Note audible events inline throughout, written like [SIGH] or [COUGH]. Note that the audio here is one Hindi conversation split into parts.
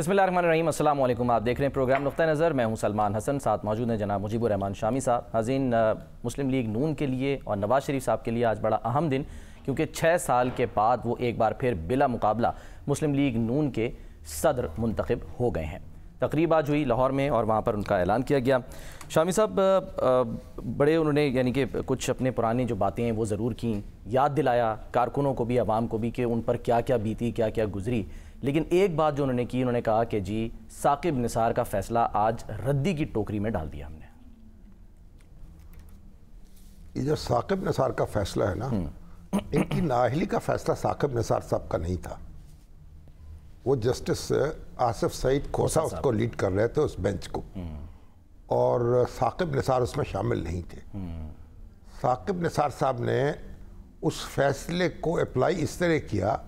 बसमीम अल्लाम आप देख रहे हैं प्रोग्राम नुक़ नज़र मैं हूं सलमान हसन साथ मौजूद हैं जनाब रहमान शामी साहब हजीन मुस्लिम लीग नून के लिए और नवाज़ शरीफ साहब के लिए आज बड़ा अहम दिन क्योंकि छः साल के बाद वो एक बार फिर बिला मुकाबला मुस्लिम लीग नून के सदर मुंतखब हो गए हैं तकरीब आज हुई लाहौर में और वहाँ पर उनका ऐलान किया गया शामी साहब बड़े उन्होंने यानी कि कुछ अपने पुराने जो बातें हैं वो ज़रूर कहीं याद दिलाया कारकुनों को भी आवाम को भी कि उन पर क्या क्या बीती क्या क्या गुजरी लेकिन एक बात जो उन्होंने की उन्होंने कहा कि जी साकिब निसार का फैसला आज रद्दी की टोकरी में डाल दिया हमने ये जो साकिब निसार का फैसला है ना इनकी हम्म। नाहली का फैसला साकिब निसार साहब का नहीं था वो जस्टिस आसिफ सईद खोसा उसको लीड कर रहे थे उस बेंच को हम्म। और साकिब निसार उसमें शामिल नहीं थे हम्म। साकिब निसार साहब ने उस फैसले को अप्लाई इस तरह किया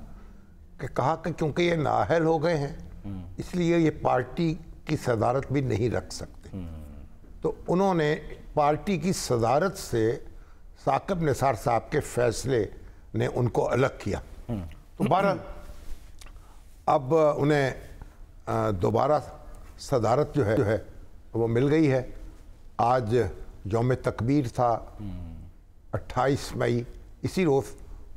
कि कहा कि क्योंकि ये नाहल हो गए हैं इसलिए ये पार्टी की सदारत भी नहीं रख सकते तो उन्होंने पार्टी की सदारत से साकब निसार साहब के फैसले ने उनको अलग किया तो बहरहाल अब उन्हें दोबारा सदारत जो है जो है वो मिल गई है आज योम तकबीर था 28 मई इसी रोज़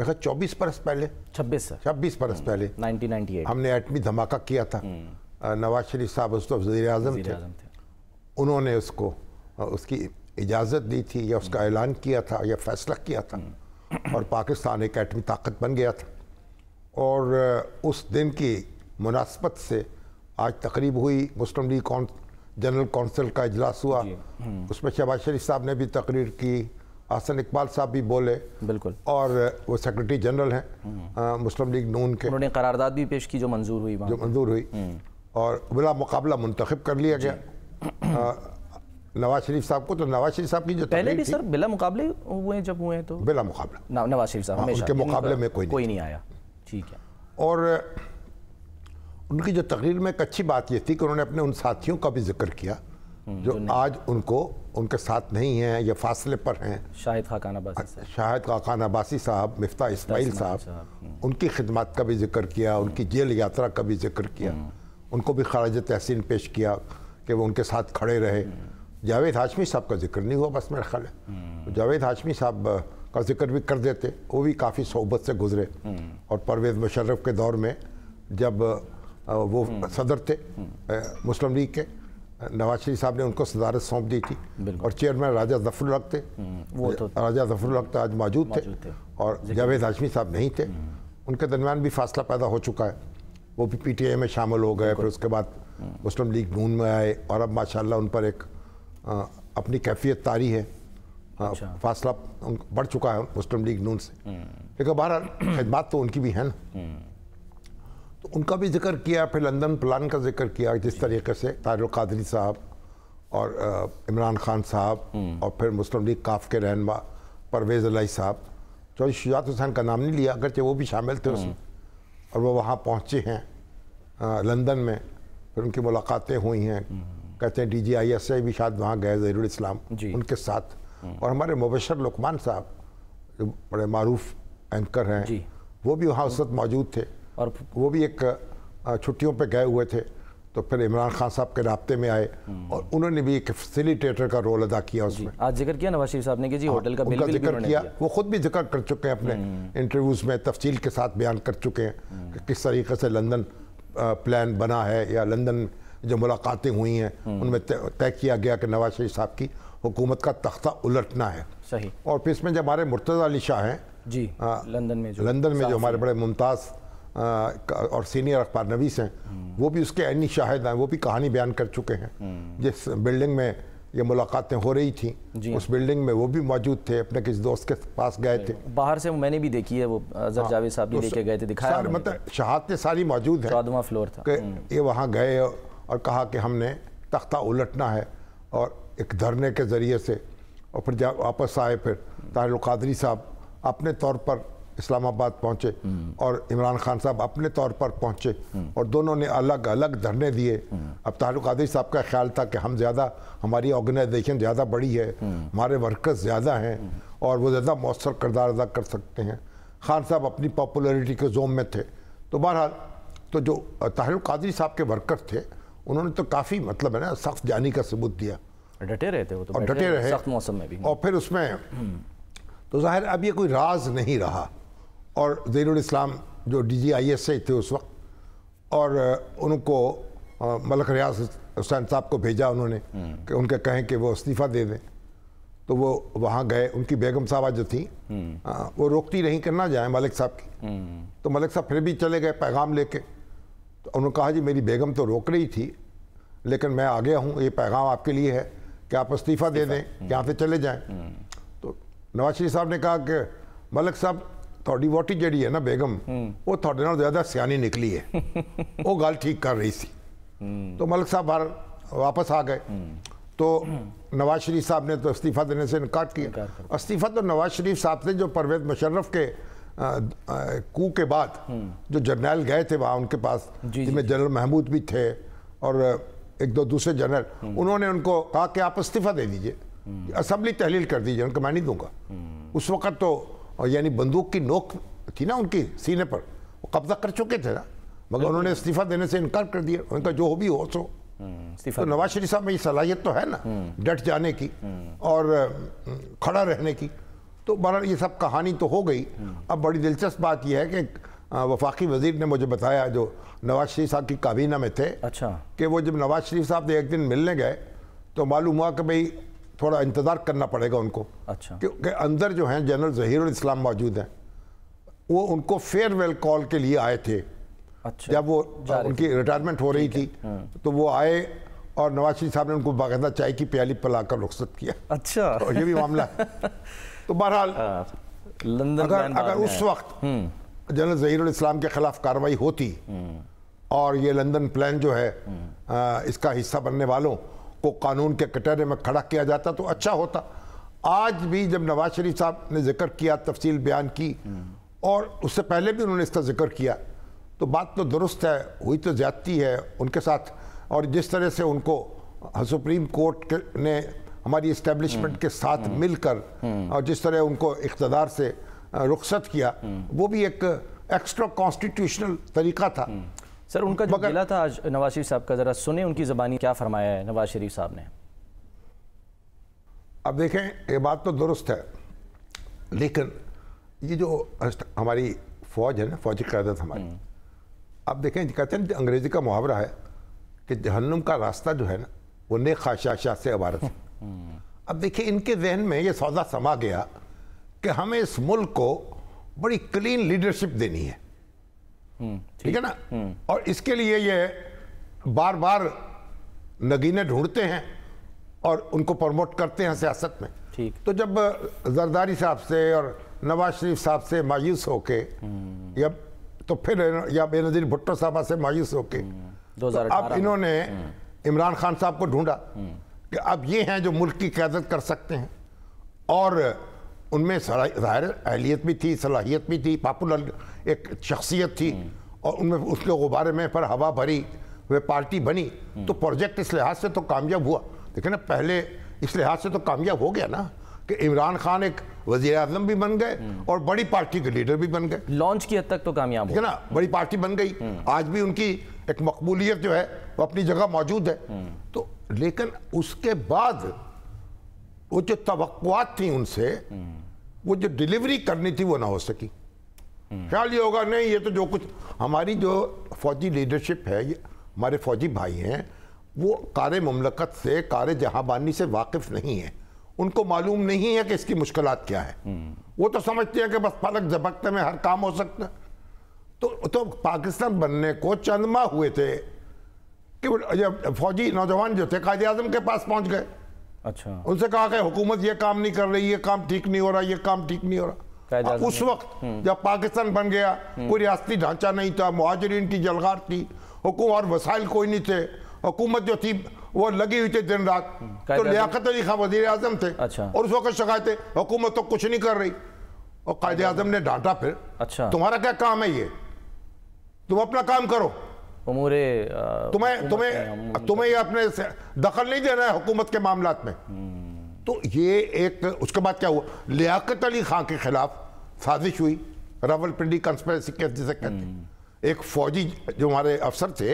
मैं चौबीस बरस पहले छब्बीस छब्बीस बरस हम्म, पहले 1998 हमने एटमी धमाका किया था हम्म। नवाज शरीफ साहब उस वक्त वजी अजम थे उन्होंने उसको उसकी इजाज़त दी थी या उसका हम्म। ऐलान किया था या फैसला किया था और पाकिस्तान एक एटमी ताकत बन गया था और उस दिन की मुनासबत से आज तकरीब हुई मुस्लिम लीग कौन जनरल कौंसिल का इजलास हुआ उसमें शहबाज शरीफ साहब ने भी तकरीर की आसन इकबाल साहब भी बोले बिल्कुल और वो सेक्रेटरी जनरल हैं मुस्लिम लीग नून के उन्होंने करारदाद भी पेश की जो मंजूर हुई जो मंजूर हुई हम्म। और बिला मुकाबला मुंतखब कर लिया गया नवाज शरीफ साहब को तो नवाज शरीफ साहब की जो पहले भी सर बिला मुकाबले हुए जब हुए तो बिला मुकाबला नवाज शरीफ साहब हाँ, उसके मुकाबले में कोई कोई नहीं आया ठीक है और उनकी जो तकरीर में एक अच्छी बात यह थी कि उन्होंने अपने उन साथियों का भी जिक्र किया हम्म, जो तो आज उनको उनके साथ नहीं है या फासले पर हैं शाहिद खाकान अबासी शाहिद खाकान अबासी साहब मिफ्ता इस्माइल साहब हम्म। उनकी खिदमत का भी जिक्र किया हम्म। उनकी जेल यात्रा का भी जिक्र किया उनको भी खराज तहसीन पेश किया कि वो उनके साथ खड़े रहे जावेद हाशमी साहब का जिक्र नहीं हुआ बस मेरा ख्याल है जावेद हाशमी साहब का जिक्र भी कर देते वो भी काफ़ी सोबत से गुजरे और परवेज़ मुशर्रफ के दौर में जब वो सदर थे मुस्लिम लीग के नवाज शरीफ साहब ने उनको सदारत सौंप दी थी और चेयरमैन राजा जफरुल्लक थे हम्म, वो तो राजा जफरुल्लक तो आज मौजूद थे।, थे और जावेद हाशमी साहब नहीं थे हम्म। उनके दरमियान भी फासला पैदा हो चुका है वो भी पीटीआई में शामिल हो गए फिर उसके बाद हम्म। मुस्लिम लीग नून में आए और अब माशाल्लाह उन पर एक आ, अपनी कैफियत तारी है आ, अच्छा। फासला बढ़ चुका है मुस्लिम लीग नून से लेकिन बहरहाल खदमात तो उनकी भी है ना तो उनका भी जिक्र किया फिर लंदन प्लान का जिक्र किया जिस तरीके से तारुल कादरी साहब और इमरान खान साहब हम्म। और फिर मुस्लिम लीग काफ के रहनमा परवेज़ अलाई साहब चौधरी शुजात हुसैन का नाम नहीं लिया अगरचे वो भी शामिल थे उसमें हम्म। और वो वहाँ पहुँचे हैं आ, लंदन में फिर उनकी मुलाकातें हुई हैं हम्म। कहते हैं D G I S I भी शायद वहाँ गए जहरुल इस्लाम उनके साथ और हमारे मुबशर लकमान साहब जो बड़े मरूफ एंकर हैं वो भी वहाँ उस वक्त मौजूद थे और वो भी एक छुट्टियों पे गए हुए थे तो फिर इमरान खान साहब के रबते में आए हम्म। और उन्होंने भी एक फैसिलिटेटर का रोल अदा किया उसमें आज जिक्र किया नवाज शरीफ साहब ने कि जी हाँ, होटल का बिल भी जिक्र किया।, वो खुद भी जिक्र कर चुके हैं अपने इंटरव्यूज़ हम्म। में तफसील के साथ बयान कर चुके हैं हम्म। कि किस तरीके से लंदन प्लान बना है या लंदन जो मुलाकातें हुई हैं उनमें तय किया गया कि नवाज शरीफ साहब की हुकूमत का तख्ता उलटना है सही और फिर इसमें जो हमारे मुर्तज़ा अली शाह हैं जी लंदन में लंदन में जो हमारे बड़े मुमताज़ और सीनियर अखबार नवीस हैं वो भी उसके आनी शाहिद हैं वो भी कहानी बयान कर चुके हैं जिस बिल्डिंग में ये मुलाकातें हो रही थी उस बिल्डिंग में वो भी मौजूद थे अपने किस दोस्त के पास गए थे बाहर से मैंने भी देखी है वो अजहर हाँ, जावेद साहब भी तो लेके गए थे दिखाया मतलब शहादतें सारी मौजूद हैं चौदवा फ्लोर था हम्म। ये वहाँ गए और कहा कि हमने तख्ता उलटना है और एक धरने के ज़रिए से और फिर जब वापस आए फिर तारुल कादरी साहब अपने तौर पर इस्लामाबाद पहुंचे और इमरान खान साहब अपने तौर पर पहुंचे और दोनों ने अलग अलग धरने दिए अब तारुक आदि साहब का ख्याल था कि हम ज़्यादा हमारी ऑर्गेनाइजेशन ज़्यादा बड़ी है हमारे वर्कर्स ज़्यादा हैं और वो ज़्यादा मौसर करदार अदा कर सकते हैं खान साहब अपनी पॉपुलरिटी के जोम में थे तो बहरहाल तो जो ताहिर कादरी साहब के वर्कर्स थे उन्होंने तो काफ़ी मतलब है ना सख्त जानी का सबूत दिया डटे रहे थे वो तो और डटे रहे सख्त मौसम में भी और फिर उसमें तो जाहिर अब ये कोई राज नहीं रहा और ज़रूर जो डी जी आई एस से थे उस वक्त और उनको मलक रियाज हुसैन साहब को भेजा उन्होंने कि उनके कहें कि वो इस्तीफ़ा दे दें तो वो वहाँ गए उनकी बेगम साहबा जो थी आ, वो रोकती नहीं कि ना जाए मलिक साहब की तो मलिक साहब फिर भी चले गए पैगाम लेके तो उन्होंने कहा जी मेरी बेगम तो रोक रही थी लेकिन मैं आ गया हूँ ये पैगाम आपके लिए है कि आप इस्तीफ़ा दे दें यहाँ से चले जाएँ हम्म। तो नवाज शरीफ साहब ने कहा कि मलिक साहब थोड़ी वोटी जी है ना बेगम वो थोड़े ना ज्यादा सियानी निकली है वो गल ठीक कर रही थी तो मलिक साहब बाहर वापस आ गए तो नवाज शरीफ साहब ने तो इस्तीफ़ा देने से इनकार किया इस्तीफ़ा तो नवाज शरीफ साहब ने जो परवेज मुशर्रफ के कू के बाद जो जर्नैल गए थे वहाँ उनके पास जिनमें जनरल महमूद भी थे और एक दो दूसरे जनरल उन्होंने उनको कहा कि आप इस्तीफ़ा दे दीजिए असम्बली तहलील कर दीजिए उनका मैं नहीं दूंगा उस वक़्त तो और यानी बंदूक की नोक थी ना उनकी सीने पर वो कब्जा कर चुके थे ना मगर उन्होंने इस्तीफा देने से इनकार कर दिया उनका जो हो भी हो सो हम्म, तो नवाज शरीफ साहब में ये सलाहियत तो है ना हम्म। डट जाने की हम्म। और खड़ा रहने की तो बहरहाल ये सब कहानी तो हो गई अब बड़ी दिलचस्प बात यह है कि वफाकी वजीर ने मुझे बताया जो नवाज शरीफ साहब की काबीना में थे अच्छा कि वो जब नवाज शरीफ साहब एक दिन मिलने गए तो मालूम हुआ कि भाई थोड़ा इंतज़ार करना पड़ेगा उनको अच्छा क्योंकि अंदर जो हैं जनरल जहीर इस्लाम मौजूद हैं वो उनको फेयरवेल कॉल के लिए आए थे अच्छा जब वो उनकी रिटायरमेंट हो रही थी हाँ। तो वो आए और नवाज शरीफ साहब ने उनको बाकायदा चाय की प्याली पिलाकर रुख्सत किया अच्छा तो ये भी मामला है तो बहरहाल हाँ। लंदन अगर अगर उस वक्त हम्म। जनरल जहीर इस्लाम के खिलाफ कार्रवाई होती हम्म। और ये लंदन प्लान जो है हम्म। आ, इसका हिस्सा बनने वालों को कानून के कटहरे में खड़ा किया जाता तो अच्छा होता आज भी जब नवाज शरीफ साहब ने जिक्र किया तफसील बयान की और उससे पहले भी उन्होंने इसका जिक्र किया तो बात तो दुरुस्त है हुई तो ज्यादती है उनके साथ और जिस तरह से उनको सुप्रीम कोर्ट ने हमारी इस्टेब्लिशमेंट हम्म, के साथ हम्म, मिलकर हम्म। और जिस तरह उनको इकतदार से रुखसत किया वो भी एक एक्स्ट्रा कॉन्स्टिट्यूशनल तरीका था सर उनका जो गिला था आज नवाज शरीफ साहब का ज़रा सुने उनकी ज़बानी क्या फरमाया है नवाज शरीफ साहब ने अब देखें ये बात तो दुरुस्त है लेकिन ये जो हमारी फ़ौज है ना फौजी क्यादत हमारी हम्म। अब देखें कहते हैं अंग्रेज़ी का मुहावरा है कि जहन्नुम का रास्ता जो है ना वो नेक खाशाशा से इबारत है [LAUGHS] हम्म। अब देखिए इनके जहन में ये सौदा समा गया कि हमें इस मुल्क को बड़ी क्लीन लीडरशिप देनी है ठीक है ना हम्म। और इसके लिए ये बार बार नगीने ढूंढते हैं और उनको प्रमोट करते हैं सियासत में ठीक तो जब जरदारी साहब से और नवाज शरीफ साहब से मायूस होके हम्म। या तो फिर या बेनजीर भुट्टो साहब से मायूस होके हम्म। तो अब इन्होंने इमरान खान साहब को ढूंढा कि अब ये हैं जो मुल्क की क्यादत कर सकते हैं और उनमें अहलियत भी थी सलाहियत भी थी पॉपुलर एक शख्सियत थी और उनमें उसके गुब्बारे में पर हवा भरी वे पार्टी बनी तो प्रोजेक्ट इस लिहाज से तो कामयाब हुआ देखे ना पहले इस लिहाज से तो कामयाब हो गया ना कि इमरान खान एक वजी अजम भी बन गए और बड़ी पार्टी के लीडर भी बन गए लॉन्च की हद तक तो कामयाब है ना बड़ी पार्टी बन गई हम्म। आज भी उनकी एक मकबूलियत जो है वो अपनी जगह मौजूद है हम्म। तो लेकिन उसके बाद वो जो तो थी उनसे हम्म। वो जो डिलीवरी करनी थी वो ना हो सकी हम्म। ख्याल ये होगा नहीं ये तो जो कुछ हमारी जो फौजी लीडरशिप है हमारे फौजी भाई हैं वो कार ममलकत से कार जहाबानी से वाकिफ नहीं है उनको मालूम नहीं है कि इसकी मुश्किल क्या है हम्म। वो तो समझते हैं कि बस पलक झपकते में हर काम हो सकता है तो तो पाकिस्तान बनने को चंद माह हुए थे कि जब फौजी नौजवान जो थे कायद आजम के पास पहुंच गए अच्छा उनसे कहा कि हुकूमत ये काम नहीं कर रही ये काम ठीक नहीं हो रहा ये काम ठीक नहीं हो रहा उस वक्त हम्म। जब पाकिस्तान बन गया हम्म। कोई रियाती ढांचा नहीं था महाजरीन की जलगार थी हुकूम और वसाइल कोई नहीं थे हुकूमत जो थी वो लगी हुई थी दिन रात हम्म। तो लियाकत अली खान वजीर अजम थे अच्छा। और उस वक्त शिकायतें हुकूमत तो कुछ नहीं कर रही और कायदे आजम ने डांटा फिर अच्छा तुम्हारा क्या काम है ये तुम अपना काम करो उमूरे तुम्हें तुम्हें तुम्हें अपने दखल नहीं देना है हुकूमत के मामला में तो ये एक उसके बाद क्या हुआ लियाकत अली खां के खिलाफ साजिश हुई रावलपिंडी कंस्पेरेसी केस जिसे कहते हैं हम्म। एक फौजी जो हमारे अफसर थे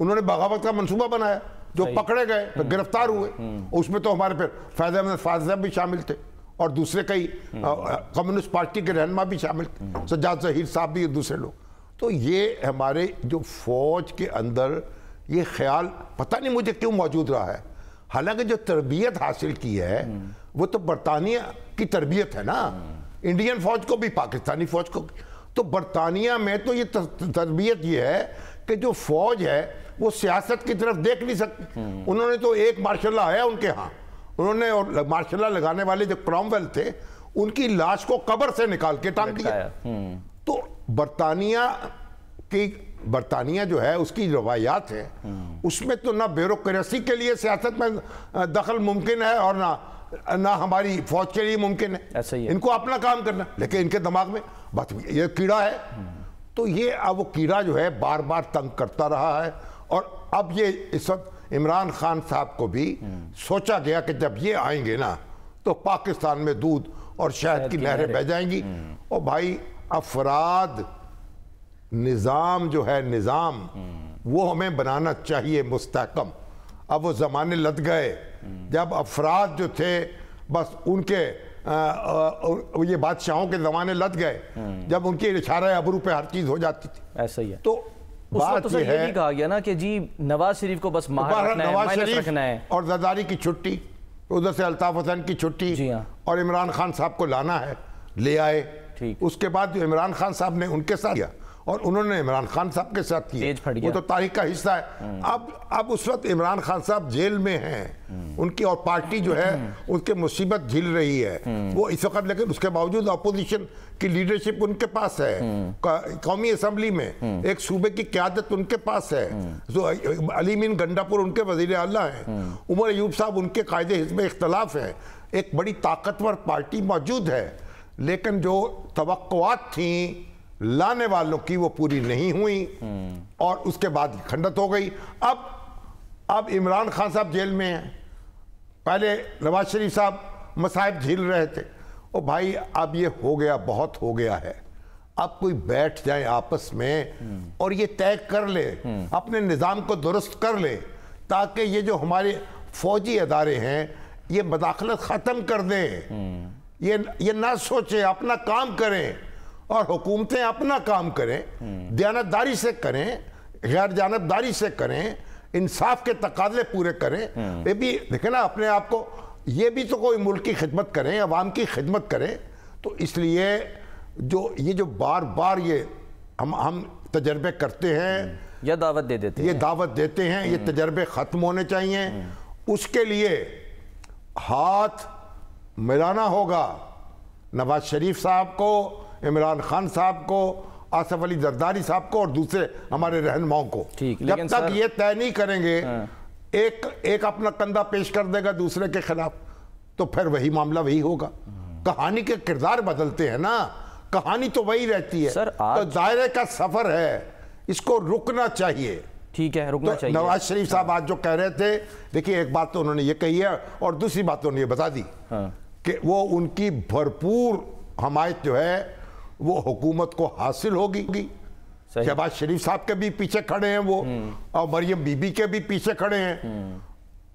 उन्होंने बगावत का मंसूबा बनाया जो पकड़े गए हम्म। गिरफ्तार हुए हम्म। उसमें तो हमारे फिर फैज अहमद फाज साहब भी शामिल थे और दूसरे कई कम्युनिस्ट पार्टी के रहनमा भी शामिल थे सज्जाद जहीर साहब भी दूसरे लोग तो ये हमारे जो फौज के अंदर ये ख्याल पता नहीं मुझे क्यों मौजूद रहा है हालांकि जो तरबियत हासिल की है वो तो बरतानिया की तरबियत है ना इंडियन फौज को भी पाकिस्तानी फौज को तो बरतानिया में तो ये तरबियत ये है कि जो फौज है वो सियासत की तरफ देख नहीं सकती उन्होंने तो एक मार्शल आया उनके यहाँ उन्होंने और मार्शल लगाने वाले जो क्रॉमवेल थे उनकी लाश को कबर से निकाल के टांग दिया हम्म। तो बरतानिया की बरतानिया जो है उसकी रवायात है उसमें तो ना ब्यूरोसी के लिए सियासत में दखल मुमकिन है और ना ना हमारी फौज के लिए मुमकिन है ऐसा ही है। इनको अपना काम करना लेकिन इनके दिमाग में बात ये कीड़ा है तो ये अब वो कीड़ा जो है बार बार तंग करता रहा है और अब ये इस वक्त इमरान खान साहब को भी सोचा गया कि जब ये आएंगे ना तो पाकिस्तान में दूध और शहद की लहरें बह जाएंगी हम्म। और भाई अफराद निज़ाम जो है निज़ाम वो हमें बनाना चाहिए मुस्तकम अब वो ज़माने लद गए जब अफराद जो थे बस उनके आ, आ, ये बादशाहों के ज़माने लद गए जब उनके इशारा अबरू पे हर चीज़ हो जाती थी ऐसा ही है तो, तो बात तो ये, भी कहा गया ना कि जी नवाज शरीफ को बस नवाज शरीफ रखना है और जदारी की छुट्टी उधर से अल्ताफ हसैन की छुट्टी हाँ। और इमरान खान साहब को लाना है ले आए उसके बाद जो इमरान खान साहब ने उनके साथ किया और उन्होंने इमरान खान साहब के साथ किया वो तो तारीख का हिस्सा है हम्म। अब अब उस वक्त इमरान खान साहब जेल में हैं हम्म। उनकी और पार्टी जो है हम्म। उनके मुसीबत झील रही है वो इस वक्त लेकिन उसके बावजूद अपोजिशन की लीडरशिप उनके पास है कौमी असम्बली में एक सूबे की क्यादत उनके पास है जो अलीमिन गंडापुर उनके वजीर अल्लाह है उमर अयूब साहब उनके कायदे हिस्ब इख्तलाफ है एक बड़ी ताकतवर पार्टी मौजूद है लेकिन जो तो थी लाने वालों की वो पूरी नहीं हुई और उसके बाद खंडत हो गई अब अब इमरान खान साहब जेल में हैं पहले नवाज शरीफ साहब मसाहब झील रहे थे ओ भाई अब ये हो गया बहुत हो गया है अब कोई बैठ जाए आपस में और ये तय कर ले अपने निज़ाम को दुरुस्त कर ले ताकि ये जो हमारे फौजी अदारे हैं ये मदाखलत ख़त्म कर दें ये ये ना सोचें अपना काम करें और हुकूमतें अपना काम करें दयानतदारी से करें गैर जानबदारी से करें इंसाफ के तकाजे पूरे करें ये भी देखें ना अपने आप को ये भी तो कोई मुल्क की खिदमत करें अवाम की खिदमत करें तो इसलिए जो ये जो बार बार ये हम हम तजर्बे करते हैं या दावत दे देते हैं ये दावत देते हैं ये हम्म। तजर्बे ख़त्म होने चाहिए हम्म। उसके लिए हाथ मिलाना होगा नवाज शरीफ साहब को इमरान खान साहब को आसफ अली जरदारी साहब को और दूसरे हमारे रहनुमाओं को जब तक ये तय नहीं करेंगे हाँ। एक एक अपना कंधा पेश कर देगा दूसरे के खिलाफ तो फिर वही मामला वही होगा कहानी के किरदार बदलते हैं ना कहानी तो वही रहती है सर आज... तो दायरे का सफर है इसको रुकना चाहिए ठीक है रुकना तो चाहिए नवाज शरीफ साहब हाँ। आज जो कह रहे थे देखिए एक बात तो उन्होंने ये कही है और दूसरी बात तो उन्होंने ये बता दी हाँ। कि वो उनकी भरपूर हमायत जो है वो हुकूमत को हासिल होगी शहबाज शरीफ साहब के भी पीछे खड़े हैं वो हम्म। और मरियम बीबी के भी पीछे खड़े हैं हम्म।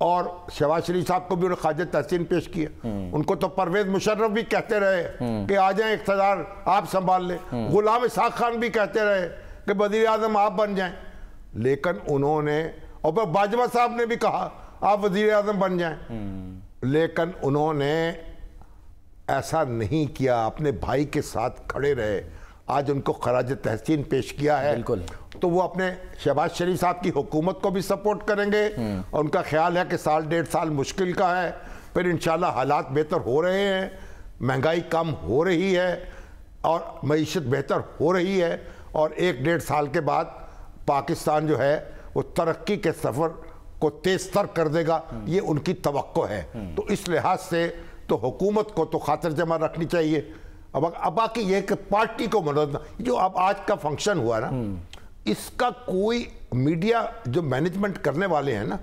और शहबाज शरीफ साहब को भी उन्होंने खाजत तहसीन पेश किया हम्म। उनको तो परवेज मुशर्रफ भी कहते रहे कि आ जाए इकतदार आप संभाल लें गुलाम इसाक खान भी कहते रहे कि वजीर आजम आप बन जाए लेकिन उन्होंने और बाजवा साहब ने भी कहा आप वजीर आजम बन जाए लेकिन उन्होंने ऐसा नहीं किया अपने भाई के साथ खड़े रहे आज उनको खराज तहसीन पेश किया है बिल्कुल तो वो अपने शहबाज शरीफ साहब की हुकूमत को भी सपोर्ट करेंगे हम्म। और उनका ख्याल है कि साल डेढ़ साल मुश्किल का है फिर इन हालात बेहतर हो रहे हैं महंगाई कम हो रही है और मीशत बेहतर हो रही है और एक डेढ़ साल के बाद पाकिस्तान जो है वो तरक्की के सफ़र को तेज़ तर कर देगा हम्म। ये उनकी तो है हम्म। तो इस लिहाज से तो हुकूमत को तो खातर जमा रखनी चाहिए अब अब बाकी यह कि पार्टी को मनोजना जो अब आज का फंक्शन हुआ ना हम्म। इसका कोई मीडिया जो मैनेजमेंट करने वाले हैं ना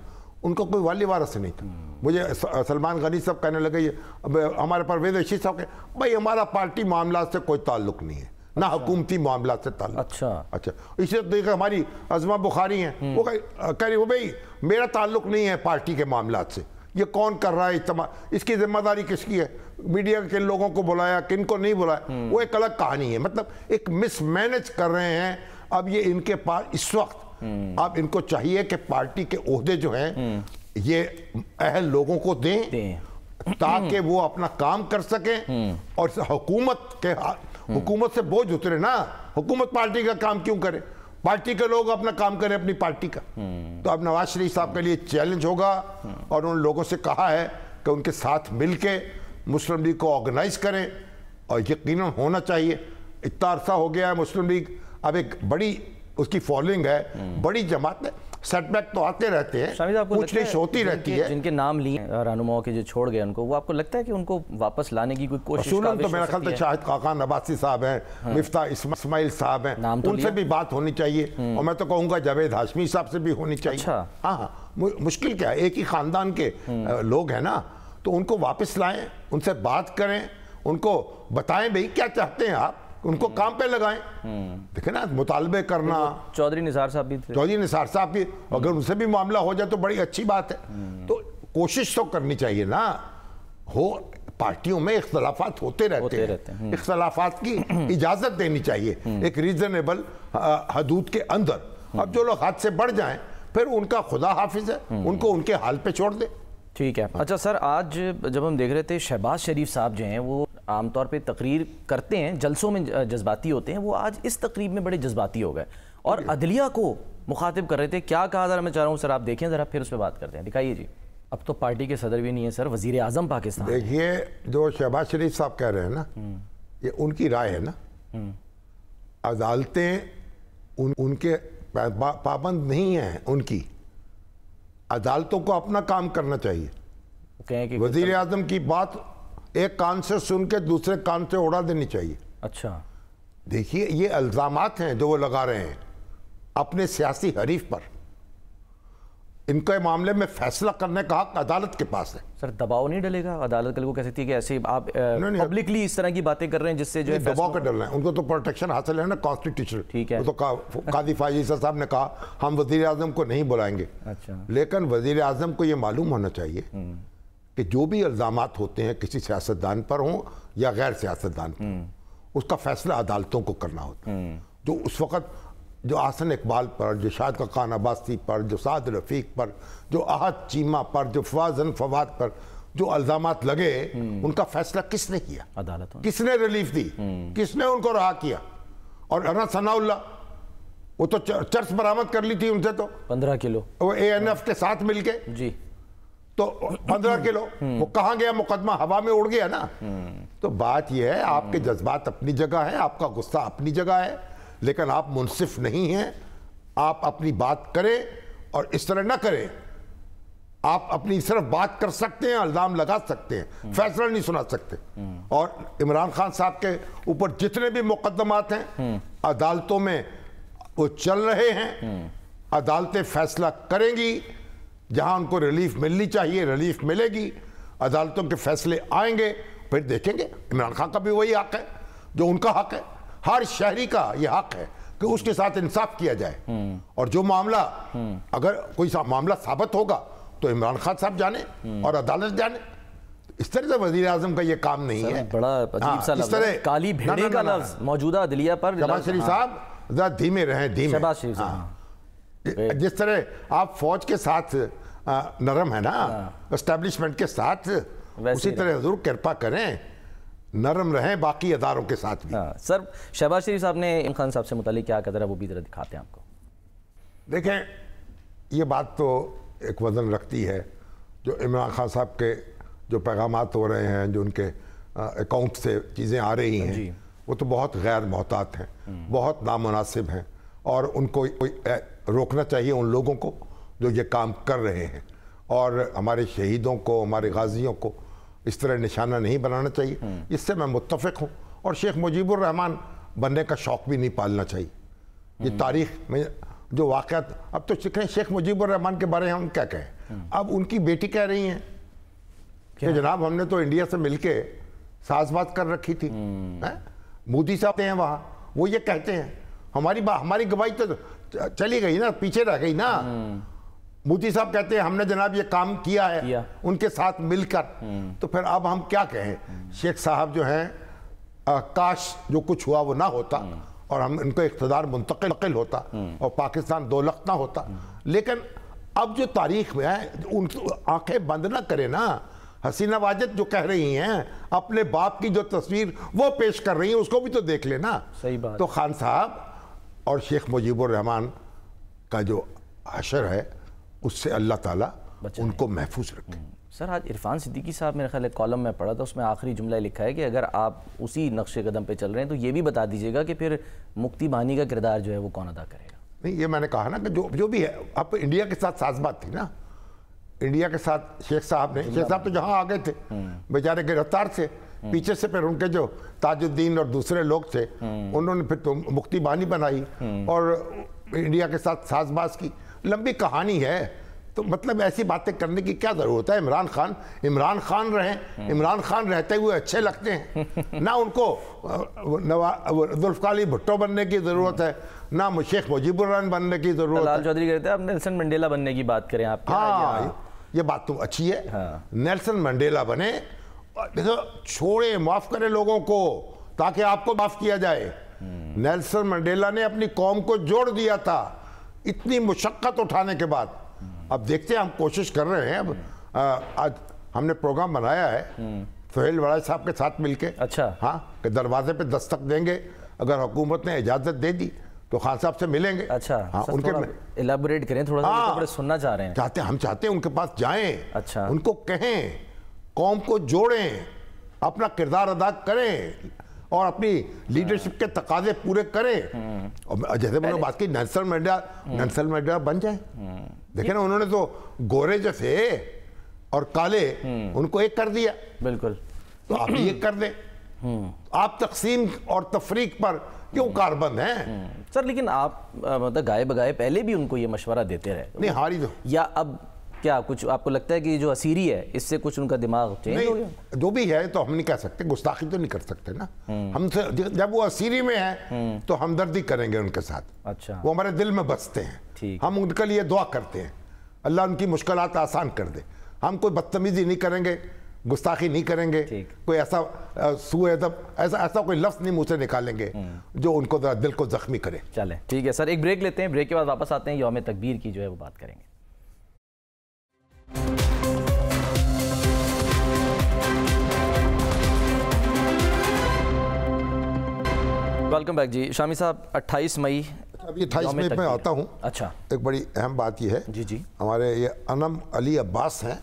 उनका कोई वाली वारस नहीं था हम्म। मुझे सलमान गनी साहब कहने लगे ये अब हमारे परवेज रशीद साहब के भाई हमारा पार्टी मामला से कोई ताल्लुक नहीं है ना अच्छा। हुकूमती मामला से ताल्लुक अच्छा अच्छा इसे देखकर हमारी अजमा बुखारी हैं हम्म। वो कह रही वो भाई मेरा ताल्लुक नहीं है पार्टी के मामला से ये कौन कर रहा है इस्तेमाल इसकी जिम्मेदारी किसकी है मीडिया के किन लोगों को बुलाया किन को नहीं बुलाया हम्म। वो एक अलग कहानी है मतलब एक मिसमैनेज कर रहे हैं अब ये इनके पास इस वक्त अब हम्म। इनको चाहिए कि पार्टी के अहदे जो हैं हम्म। ये अहल लोगों को दें, दें। ताकि वो अपना काम कर सकें और हुकूमत के हुकूमत से बोझ उतरे ना हुकूमत पार्टी का काम क्यों करे पार्टी के लोग अपना काम करें अपनी पार्टी का तो अब नवाज शरीफ साहब के लिए चैलेंज होगा और उन लोगों से कहा है कि उनके साथ मिलकर मुस्लिम लीग को ऑर्गेनाइज करें और यकीन होना चाहिए इतना अरसा हो गया है मुस्लिम लीग अब एक बड़ी उसकी फॉलोइंग है बड़ी जमात है सेटबैक तो आते रहते हैं कुछ नहीं होती रहती है जिनके नाम लिए रानुमाओ के जो छोड़ गए उनको वो आपको लगता है कि उनको वापस लाने की कोई कोशिश तो मेरा ख्याल है शाहिद काकान नबासी साहब हैं हाँ। मिफ्ता इसमाइल साहब हैं तो उनसे भी बात होनी चाहिए हम्म। और मैं तो कहूँगा जावेद हाशमी साहब से भी होनी चाहिए अच्छा। हाँ हाँ मुश्किल क्या है एक ही खानदान के हम्म। लोग हैं ना तो उनको वापस लाएं उनसे बात करें उनको बताएं भाई क्या चाहते हैं आप उनको हम्म। काम पे लगाएं हम्म। देखे ना मुतालबे करना चौधरी निसार साहब भी चौधरी निसार साहब भी हम्म। अगर उनसे भी मामला हो जाए तो बड़ी अच्छी बात है तो कोशिश तो करनी चाहिए ना हो पार्टियों में इख्तलाफात होते रहते होते हैं, रहते हैं। इख्तलाफात की [CLEARS THROAT] इजाज़त देनी चाहिए एक रीजनेबल हदूद के अंदर अब जो लोग हाथ से बढ़ जाएं फिर उनका खुदा हाफिज है उनको उनके हाल पे छोड़ दे ठीक है अच्छा सर आज जब हम देख रहे थे शहबाज शरीफ साहब जो हैं वो आमतौर पर तकरीर करते हैं जलसों में जज्बाती होते हैं वो आज इस तकरीब में बड़े जज्बाती हो गए और अदलिया को मुखातिब कर रहे थे क्या कहा ज़रा मैं चाह रहा हूँ सर आप देखें ज़रा फिर उस पर बात करते हैं दिखाइए जी अब तो पार्टी के सदर भी नहीं है सर वजीर आजम पाकिस्तान देखिए जो शहबाज शरीफ साहब कह रहे हैं ना हम्म। ये उनकी राय है ना हम्म। अदालतें उन उनके पाबंद नहीं हैं उनकी अदालतों को अपना काम करना चाहिए कहें कि वजीर आजम की बात एक कान से सुन के दूसरे कान से उड़ा देनी चाहिए अच्छा देखिए ये अल्ज़ाम हैं जो वो लगा रहे हैं अपने सियासी हरीफ पर इनके मामले में फैसला करने का हक अदालत के पास है सर दबाव नहीं डलेगा अदालत कल को कह सकती है कि ऐसे आप पब्लिकली इस तरह की बातें कर रहे हैं जिससे जो है दबाव का डल रहे हैं उनको तो प्रोटेक्शन हासिल है ना कॉन्स्टिट्यूशन ठीक है तो कादी फाजी साहब ने कहा हम वजीर आजम को नहीं बुलाएंगे अच्छा लेकिन वजीर आजम को ये मालूम होना चाहिए हम्म। कि जो भी इल्ज़ाम होते हैं किसी सियासतदान पर हों या गैर सियासतदान पर उसका फैसला अदालतों को करना होता है हम्म। जो उस वक्त जो आसन इकबाल पर जो शाद का खान अब्बासी पर जो साद रफीक पर जो आहद चीमा पर जो फवाजन फवाद पर जो अल्जाम लगे हम्म। उनका फैसला किसने किया अदालत किसने रिलीफ दी हम्म। किसने उनको रहा किया और अना सनाउल्ला वो तो चर्च बरामद कर ली थी उनसे तो पंद्रह किलो वो ए एन एफ के साथ मिलके जी तो पंद्रह किलो हम्म। वो कहा गया मुकदमा हवा में उड़ गया ना हम्म। तो बात यह है आपके हम्म। जज्बात अपनी जगह है आपका गुस्सा अपनी जगह है लेकिन आप मुनसिफ नहीं हैं आप अपनी बात करें और इस तरह ना करें आप अपनी सिर्फ बात कर सकते हैं अल्जाम लगा सकते हैं फैसला नहीं सुना सकते और इमरान खान साहब के ऊपर जितने भी मुकदमात हैं अदालतों में वो चल रहे हैं अदालतें फैसला करेंगी जहां उनको रिलीफ मिलनी चाहिए रिलीफ मिलेगी अदालतों के फैसले आएंगे फिर देखेंगे इमरान खान का भी वही हक है जो उनका हक है हर शहरी का यह हक है कि उसके साथ इंसाफ किया जाए हम्म। और जो मामला हम्म। अगर कोई सा, मामला साबित होगा तो इमरान खान साहब जाने हम्म। और अदालत जाने इस तरह से वजीर आजम का ये काम नहीं है बड़ा हाँ, अजीब सा इस तरह काली भेड़े का मौजूदा दिलिया पर हाँ। शरीफ साहब धीमे रहे धीमे शहबाज शरीफ साहब जिस तरह आप फौज के साथ नरम है ना इस्टेब्लिशमेंट हाँ। के साथ उसी तरह हजूर कृपा करें नरम रहें बाकी अदारों के साथ भी हाँ, सर शहबाज शरीफ साहब ने इमरान खान साहब से मुतल क्या कदर है वो भी जरा दिखाते हैं आपको देखें ये बात तो एक वजन रखती है जो इमरान खान साहब के जो पैगाम हो रहे हैं जो उनके अकाउंट से चीज़ें आ रही हैं वो तो बहुत गैर मोहतात हैं हम्म। बहुत नामनासिब हैं और उनको रोकना चाहिए उन लोगों को जो ये काम कर रहे हैं और हमारे शहीदों को हमारे गाजियों को इस तरह निशाना नहीं बनाना चाहिए हम्म। इससे मैं मुतफ़ हूँ और शेख मुजीबुररहमान बनने का शौक़ भी नहीं पालना चाहिए ये हम्म। तारीख में जो वाक़ अब तो सीखें शेख रहमान के बारे में हम क्या कहें हम्म। अब उनकी बेटी कह रही हैं कि जनाब हमने तो इंडिया से मिलके साजबाज कर रखी थी मोदी साहब हैं वहाँ वो ये कहते हैं हमारी बा, हमारी गवाही तो चली गई ना पीछे रह गई ना हम्म। मोदी साहब कहते हैं हमने जनाब ये काम किया है किया। उनके साथ मिलकर हम्म। तो फिर अब हम क्या कहें हम्म। शेख साहब जो हैं काश जो कुछ हुआ वो ना होता और हम इनको इकतदार मुंतकिल होता और पाकिस्तान दो लख ना होता लेकिन अब जो तारीख में है उन आंखें बंद ना करें ना हसीना वाजिद जो कह रही हैं अपने बाप की जो तस्वीर वो पेश कर रही हैं उसको भी तो देख लेना सही बात तो खान साहब और शेख रहमान का जो अशर है उससे अल्लाह ताला उनको महफूज रखे हम्म। सर आज इरफान सिद्दीकी साहब मेरे ख्याल कॉलम में पढ़ा था उसमें आखिरी जुमला लिखा है कि अगर आप उसी नक्श कदम पे चल रहे हैं तो ये भी बता दीजिएगा कि फिर मुक्ति बानी का किरदार जो है वो कौन अदा करेगा नहीं ये मैंने कहा ना कि जो जो भी है अब इंडिया के साथ साजबात थी ना इंडिया के साथ शेख साहब ने शेख साहब तो जहाँ आ गए थे हम्म। बेचारे गिरफ्तार से पीछे से फिर उनके जो ताजुद्दीन और दूसरे लोग थे उन्होंने फिर तो मुक्ति बानी बनाई और इंडिया के साथ साजबाज की लंबी कहानी है तो मतलब ऐसी बातें करने की क्या ज़रूरत है इमरान खान इमरान खान रहें इमरान खान रहते हुए अच्छे लगते हैं [LAUGHS] ना उनको नवाजुल्फकाली भुट्टो बनने की ज़रूरत है ना शेख मुजीबुररहमान बनने की ज़रूरत है चौधरी कहते हैं आप नेल्सन मंडेला बनने की बात करें आप हाँ ये बात तो अच्छी है हाँ। नेल्सन मंडेला बने देखो छोड़े माफ करें लोगों को ताकि आपको माफ किया जाए नेल्सन मंडेला ने अपनी कौम को जोड़ दिया था इतनी मुशक्क़त उठाने के बाद अब देखते हैं हम कोशिश कर रहे हैं अब आज हमने प्रोग्राम बनाया है सोहेल वड़ा साहब के साथ मिलके अच्छा हाँ कि दरवाजे पे दस्तक देंगे अगर हुकूमत ने इजाज़त दे दी तो खान साहब से मिलेंगे अच्छा हाँ उनके इलाबोरेट करें थोड़ा सा हाँ। सुनना चाह रहे हैं चाहते हम चाहते हैं उनके पास जाएं अच्छा उनको कहें कौम को जोड़ें अपना किरदार अदा करें और अपनी लीडरशिप के तकाजे पूरे करें और जैसे मैंने बात की नैसल मंडेला नैसल मंडेला बन जाए हम्म। देखे ना उन्होंने तो गोरे जैसे और काले हम्म। उनको एक कर दिया बिल्कुल तो आप ये कर दें हम्म। आप तकसीम और तफरीक पर क्यों कारबंद हैं सर लेकिन आप मतलब गाय बगाए पहले भी उनको ये मशवरा देते रहे नहीं हारी दो तो। या अब क्या कुछ आपको लगता है कि जो असीरी है इससे कुछ उनका दिमाग चेंज हो गया जो भी है तो हम नहीं कह सकते गुस्ताखी तो नहीं कर सकते ना हम्म। हम जब वो असीरी में है हम्म। तो हमदर्दी करेंगे उनके साथ अच्छा वो हमारे दिल में बसते हैं हम उनके लिए दुआ करते हैं अल्लाह उनकी मुश्किल आसान कर दे हम कोई बदतमीजी नहीं करेंगे गुस्ताखी नहीं करेंगे कोई ऐसा सू ऐसा ऐसा कोई लफ्ज़ नहीं मुँह से निकालेंगे हम्म। जो उनको दिल को ज़ख्मी करे चले ठीक है सर एक ब्रेक लेते हैं ब्रेक के बाद वापस आते हैं योम तकबीर की जो है वो बात करेंगे वेलकम बैक जी शामी साहब 28 मई अभी अट्ठाईस मई में आता हूँ अच्छा एक बड़ी अहम बात यह है जी जी हमारे ये अनम अली अब्बास हैं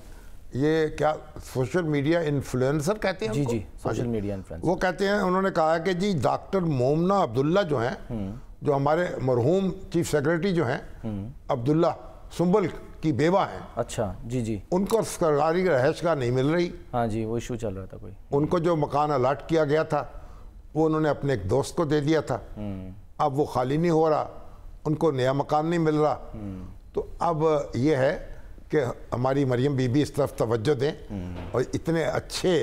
ये क्या सोशल मीडिया इन्फ्लुएंसर कहते हैं जी जी सोशल हाँ मीडिया इन्फ्लुएंसर वो कहते हैं उन्होंने कहा है कि जी डॉक्टर मोमना अब्दुल्ला जो हैं हम्म। जो हमारे मरहूम चीफ सेक्रेटरी जो हैं हम्म। अब्दुल्ला सुम्बल्क की बेवा हैं अच्छा जी जी उनको सरकारी रहश का नहीं मिल रही हाँ जी वो इशू चल रहा था कोई उनको जो मकान अलाट किया गया था वो उन्होंने अपने एक दोस्त को दे दिया था हम्म। अब वो खाली नहीं हो रहा उनको नया मकान नहीं मिल रहा हम्म। तो अब ये है कि हमारी मरियम बीबी इस तरफ तवज्जो दें हम्म। और इतने अच्छे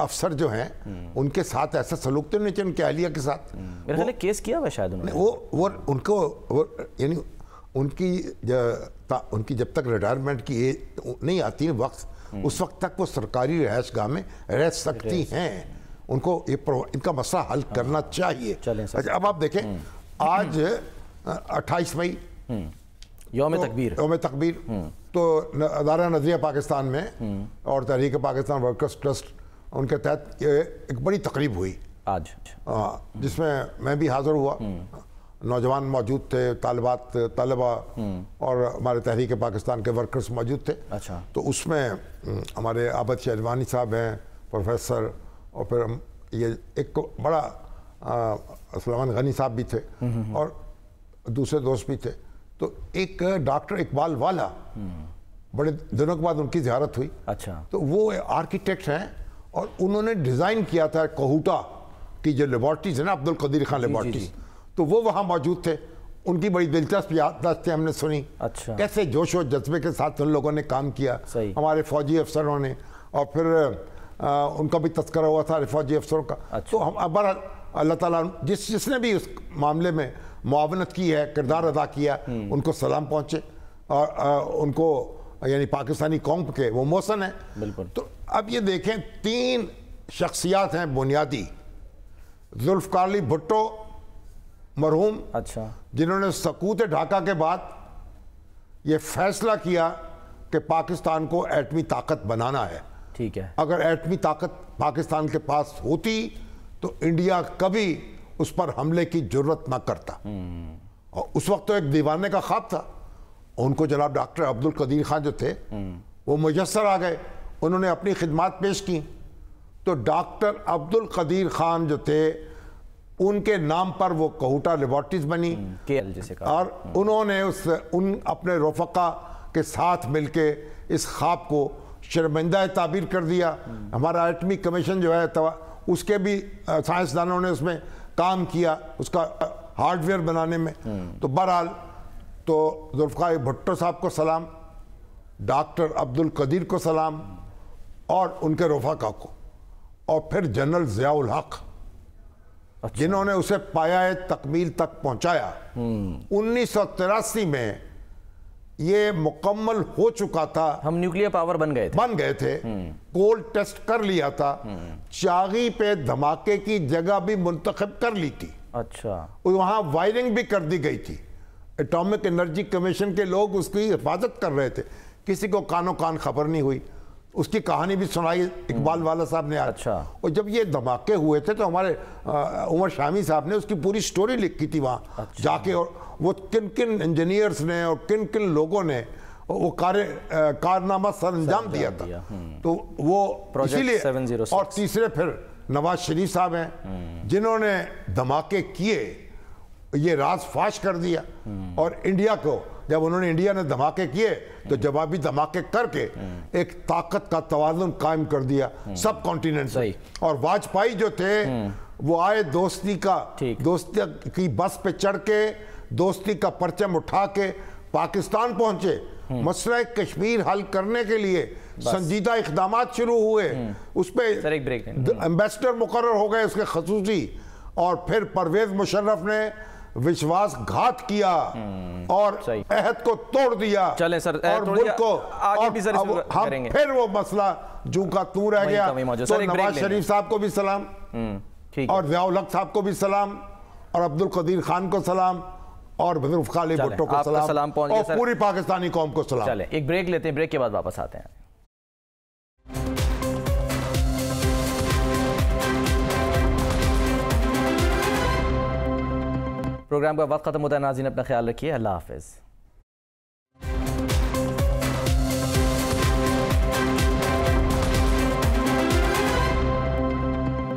अफसर जो हैं उनके साथ ऐसा सलूक तो नहीं चाहिए उनके अहलिया के साथ वो, केस किया हुआ शायद उन्होंने वो वो उनको यानी उनकी उनकी जब तक रिटायरमेंट की एज नहीं आती है वक्त हम्म। उस वक्त तक वो सरकारी रहायश गाह में रह सकती हैं उनको ये इनका मसला हल हाँ। करना चाहिए अच्छा अब आप देखें हम्म। आज अट्ठाईस मई योम हम्म। तो तकबीर योम तकबीर तो अदारा नजरिया पाकिस्तान में और तहरीक पाकिस्तान वर्कर्स ट्रस्ट उनके तहत एक बड़ी तकरीब हुई आज हाँ, जिसमें मैं भी हाजिर हुआ नौजवान मौजूद थे तालबात तलबा हम्म। और हमारे तहरीक पाकिस्तान के वर्कर्स मौजूद थे अच्छा तो उसमें हम्म, हमारे आबद शेजवानी साहब हैं प्रोफेसर और फिर ये एक बड़ा सलमान गनी साहब भी थे हम्म, और दूसरे दोस्त भी थे तो एक डॉक्टर इकबाल वाला बड़े दिनों के बाद उनकी ज्यारत हुई अच्छा तो वो आर्किटेक्ट हैं और उन्होंने डिज़ाइन किया था कहूटा की जो लेबॉर्टरीज है ना अब्दुल कदीर खान लेबॉर्ट्रीज तो वो वहाँ मौजूद थे उनकी बड़ी दिलचस्प यादाश्तें हमने सुनी अच्छा कैसे जोश और जज्बे के साथ उन लोगों ने काम किया हमारे फौजी अफसरों ने और फिर आ, उनका भी तस्करा हुआ था फौजी अफसरों का अच्छा। तो हम अबर अल्लाह ताला जिस जिसने भी उस मामले में मुआवनत की है किरदार अदा किया हम्म। उनको सलाम पहुँचे और आ, उनको यानी पाकिस्तानी कौम के वो मौसन है तो अब ये देखें तीन शख्सियात हैं बुनियादी जुल्फकारली भुट्टो मरहूम अच्छा जिन्होंने सकूत ढाका के बाद ये फैसला किया कि पाकिस्तान को एटमी ताकत बनाना है ठीक है अगर एटमी ताकत पाकिस्तान के पास होती तो इंडिया कभी उस पर हमले की जरूरत ना करता हम्म। और उस वक्त तो एक दीवाने का ख्वाब था उनको जनाब डॉक्टर अब्दुल कदीर खान जो थे हम्म। वो मुजसर आ गए उन्होंने अपनी खिदमत पेश की तो डॉक्टर अब्दुल कदीर खान जो थे उनके नाम पर वो कहूटा लेबॉर्टरीज बनी हम्म, जिसे और हम्म। उन्होंने उस उन अपने रोफका के साथ मिलके इस ख्वाब को शर्मिंदा ताबीर कर दिया हम्म। हमारा एटमी कमीशन जो है तो उसके भी साइंसदानों ने उसमें काम किया उसका हार्डवेयर बनाने में तो बहरहाल तो जुल्फ़ार भुट्टो साहब को सलाम डॉक्टर अब्दुल कदीर को सलाम और उनके रोफाका को और फिर जनरल ज़ियाउल हक़ अच्छा। जिन्होंने उसे पाया तकमील तक पहुंचाया हम्म। उन्नीस में ये मुकम्मल हो चुका था हम न्यूक्लियर पावर बन गए थे बन गए थे कोल हम्म। टेस्ट कर लिया था हम्म। चागी पे धमाके की जगह भी मुंतखब कर ली थी अच्छा वहां वायरिंग भी कर दी गई थी एटॉमिक एनर्जी कमीशन के लोग उसकी हिफाजत कर रहे थे किसी को कानो कान खबर नहीं हुई उसकी कहानी भी सुनाई इकबाल हम्म। वाला साहब ने अच्छा और जब ये धमाके हुए थे तो हमारे उमर शामी साहब ने उसकी पूरी स्टोरी लिखी थी वहाँ अच्छा। जाके और वो किन किन इंजीनियर्स ने और किन किन लोगों ने वो कार्य कारनामा सर अंजाम दिया था दिया। हम्म। तो वो इसीलिए और तीसरे फिर नवाज शरीफ साहब हैं हम्म। जिन्होंने धमाके किए ये राज फाश कर दिया और इंडिया को जब उन्होंने इंडिया ने धमाके किए तो जवाबी धमाके करके एक ताकत का तोजन कायम कर दिया सब कॉन्टिनेंट और वाजपेयी जो थे वो आए दोस्ती का दोस्ती की बस पे चढ़ के दोस्ती का परचम उठा के पाकिस्तान पहुंचे मसला कश्मीर हल करने के लिए संजीदा इकदाम शुरू हुए हम्म। उस पर एम्बेसडर मुकर हो गए उसके खसूसी और फिर परवेज मुशर्रफ ने विश्वासघात किया हम्म, और अहद को तोड़ दिया चले सर और मुल्क को आगे भी सर हम फिर वो मसला जू का तू रह गया तो नवाज शरीफ साहब को भी सलाम हम्म, और जयाउल हक साहब को भी सलाम और अब्दुल कदीर खान को सलाम और भद्रफ खाली भुट्टो को सलाम, सलाम और पूरी पाकिस्तानी कौम को सलाम चले एक ब्रेक लेते हैं ब्रेक के बाद वापस आते हैं प्रोग्राम का वक्त ख़त्म होता है नाजीन अपना ख्याल रखिए अल्लाह हाफिज़